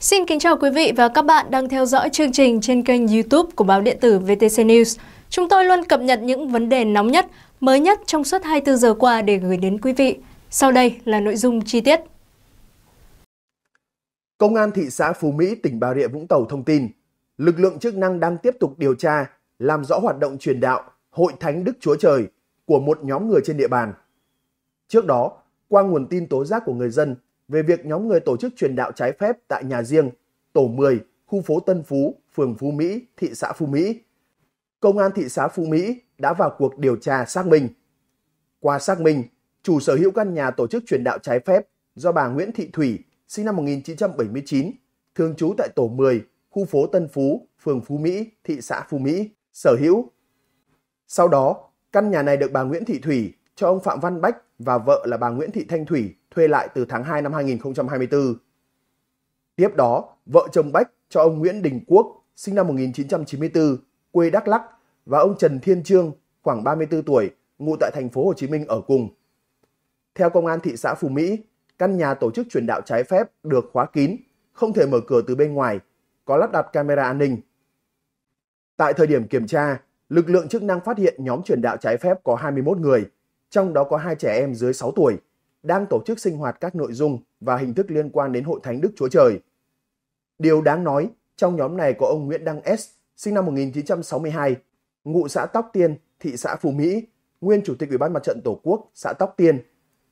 Xin kính chào quý vị và các bạn đang theo dõi chương trình trên kênh YouTube của báo điện tử VTC News. Chúng tôi luôn cập nhật những vấn đề nóng nhất, mới nhất trong suốt 24 giờ qua để gửi đến quý vị. Sau đây là nội dung chi tiết. Công an thị xã Phú Mỹ, tỉnh Bà Rịa Vũng Tàu thông tin, lực lượng chức năng đang tiếp tục điều tra, làm rõ hoạt động truyền đạo Hội Thánh Đức Chúa Trời của một nhóm người trên địa bàn. Trước đó, qua nguồn tin tố giác của người dân về việc nhóm người tổ chức truyền đạo trái phép tại nhà riêng, tổ 10, khu phố Tân Phú, phường Phú Mỹ, thị xã Phú Mỹ. Công an thị xã Phú Mỹ đã vào cuộc điều tra xác minh. Qua xác minh, chủ sở hữu căn nhà tổ chức truyền đạo trái phép do bà Nguyễn Thị Thủy, sinh năm 1979, thường trú tại tổ 10, khu phố Tân Phú, phường Phú Mỹ, thị xã Phú Mỹ, sở hữu. Sau đó, căn nhà này được bà Nguyễn Thị Thủy cho ông Phạm Văn Bách và vợ là bà Nguyễn Thị Thanh Thủy thuê lại từ tháng 2 năm 2024. Tiếp đó, vợ chồng Bách cho ông Nguyễn Đình Quốc, sinh năm 1994, quê Đắk Lắk và ông Trần Thiên Trương, khoảng 34 tuổi, ngụ tại thành phố Hồ Chí Minh ở cùng. Theo công an thị xã Phú Mỹ, căn nhà tổ chức truyền đạo trái phép được khóa kín, không thể mở cửa từ bên ngoài, có lắp đặt camera an ninh. Tại thời điểm kiểm tra, lực lượng chức năng phát hiện nhóm truyền đạo trái phép có 21 người – trong đó có hai trẻ em dưới 6 tuổi, đang tổ chức sinh hoạt các nội dung và hình thức liên quan đến Hội Thánh Đức Chúa Trời. Điều đáng nói, trong nhóm này có ông Nguyễn Đăng S, sinh năm 1962, ngụ xã Tóc Tiên, thị xã Phú Mỹ, nguyên chủ tịch Ủy ban Mặt trận Tổ quốc xã Tóc Tiên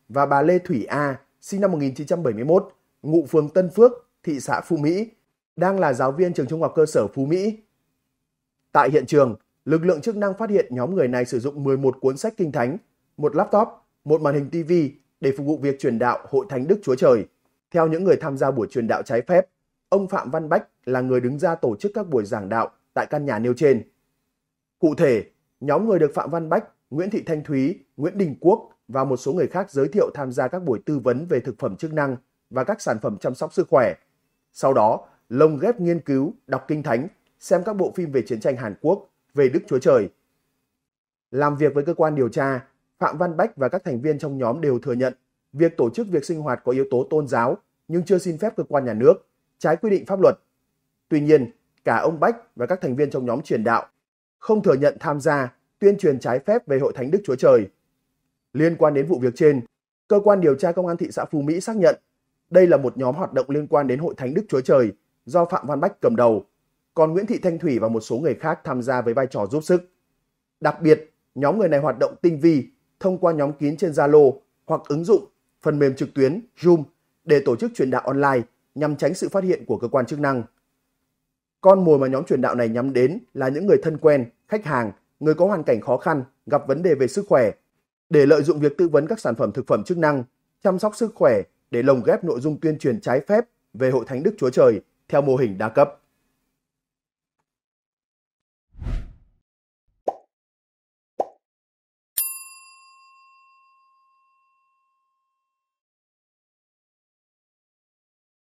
và bà Lê Thủy A, sinh năm 1971, ngụ phường Tân Phước, thị xã Phú Mỹ, đang là giáo viên trường trung học cơ sở Phú Mỹ. Tại hiện trường, lực lượng chức năng phát hiện nhóm người này sử dụng 11 cuốn sách kinh thánh một laptop, một màn hình TV để phục vụ việc truyền đạo Hội Thánh Đức Chúa Trời. Theo những người tham gia buổi truyền đạo trái phép, ông Phạm Văn Bách là người đứng ra tổ chức các buổi giảng đạo tại căn nhà nêu trên. Cụ thể, nhóm người được Phạm Văn Bách, Nguyễn Thị Thanh Thúy, Nguyễn Đình Quốc và một số người khác giới thiệu tham gia các buổi tư vấn về thực phẩm chức năng và các sản phẩm chăm sóc sức khỏe. Sau đó, lồng ghép nghiên cứu, đọc kinh thánh, xem các bộ phim về chiến tranh Hàn Quốc, về Đức Chúa Trời. Làm việc với cơ quan điều tra, Phạm Văn Bách và các thành viên trong nhóm đều thừa nhận việc tổ chức việc sinh hoạt có yếu tố tôn giáo nhưng chưa xin phép cơ quan nhà nước, trái quy định pháp luật. Tuy nhiên, cả ông Bách và các thành viên trong nhóm truyền đạo không thừa nhận tham gia tuyên truyền trái phép về Hội Thánh Đức Chúa Trời. Liên quan đến vụ việc trên, cơ quan điều tra công an thị xã Phú Mỹ xác nhận đây là một nhóm hoạt động liên quan đến Hội Thánh Đức Chúa Trời do Phạm Văn Bách cầm đầu, còn Nguyễn Thị Thanh Thủy và một số người khác tham gia với vai trò giúp sức. Đặc biệt, nhóm người này hoạt động tinh vi thông qua nhóm kín trên Zalo hoặc ứng dụng phần mềm trực tuyến Zoom để tổ chức truyền đạo online nhằm tránh sự phát hiện của cơ quan chức năng. Con mồi mà nhóm truyền đạo này nhắm đến là những người thân quen, khách hàng, người có hoàn cảnh khó khăn, gặp vấn đề về sức khỏe, để lợi dụng việc tư vấn các sản phẩm thực phẩm chức năng, chăm sóc sức khỏe để lồng ghép nội dung tuyên truyền trái phép về hội thánh Đức Chúa Trời theo mô hình đa cấp.